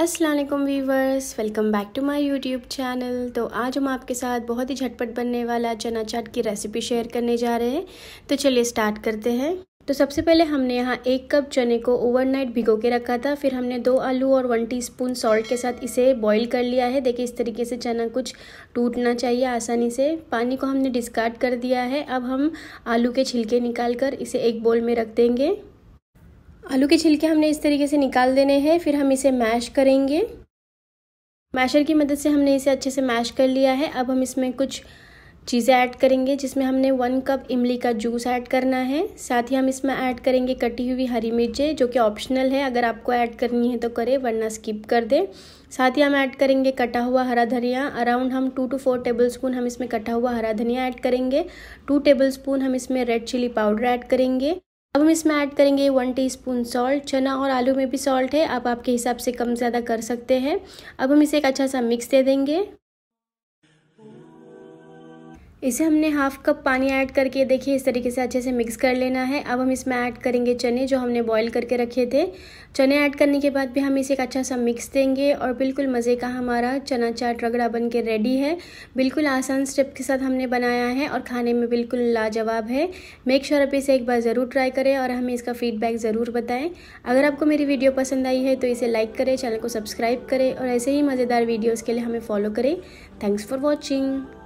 Aslam viewers welcome back to my YouTube channel तो आज हम आपके साथ बहुत ही झटपट बनने वाला चना चाट की रेसिपी शेयर करने जा रहे हैं तो चलिए स्टार्ट करते हैं तो सबसे पहले हमने यहाँ एक कप चने को ओवरनाइट भिगो के रखा था फिर हमने दो आलू और वन टीस्पून सॉल्ट के साथ इसे बॉईल कर लिया है देखिए इस तरीके से चना कुछ टूटना चाहिए आसानी से पानी को हमने डिस्कार्ड कर दिया है अब हम आलू के छिलके निकाल कर इसे एक बोल में रख देंगे आलू के छिलके हमने इस तरीके से निकाल देने हैं फिर हम इसे मैश करेंगे मैशर की मदद से हमने इसे अच्छे से मैश कर लिया है अब हम इसमें कुछ चीज़ें ऐड करेंगे जिसमें हमने वन कप इमली का जूस ऐड करना है साथ ही हम इसमें ऐड करेंगे कटी हुई हरी मिर्चें जो कि ऑप्शनल है अगर आपको ऐड करनी है तो करें वरना स्किप कर दें साथ ही हम ऐड करेंगे कटा हुआ हरा धनिया अराउंड हम two to four tablespoon हम इसमें कटा हुआ हरा धनिया ऐड करेंगे टू टेबल स्पून हम इसमें रेड चिली पाउडर ऐड करेंगे अब हम इसमें ऐड करेंगे वन टीस्पून सॉल्ट चना और आलू में भी सॉल्ट है आप आपके हिसाब से कम ज़्यादा कर सकते हैं अब हम इसे एक अच्छा सा मिक्स दे देंगे इसे हमने हाफ कप पानी ऐड करके देखिए इस तरीके से अच्छे से मिक्स कर लेना है अब हम इसमें ऐड करेंगे चने जो हमने बॉईल करके रखे थे चने ऐड करने के बाद भी हम इसे एक अच्छा सा मिक्स देंगे और बिल्कुल मज़े का हमारा चना चाट रगड़ा बन के रेडी है बिल्कुल आसान स्टेप के साथ हमने बनाया है और खाने में बिल्कुल लाजवाब है मेक श्योर आप इसे एक बार ज़रूर ट्राई करें और हमें इसका फीडबैक ज़रूर बताएँ अगर आपको मेरी वीडियो पसंद आई है तो इसे लाइक करें चैनल को सब्सक्राइब करें और ऐसे ही मज़ेदार वीडियोज़ के लिए हमें फॉलो करें थैंक्स फॉर वॉचिंग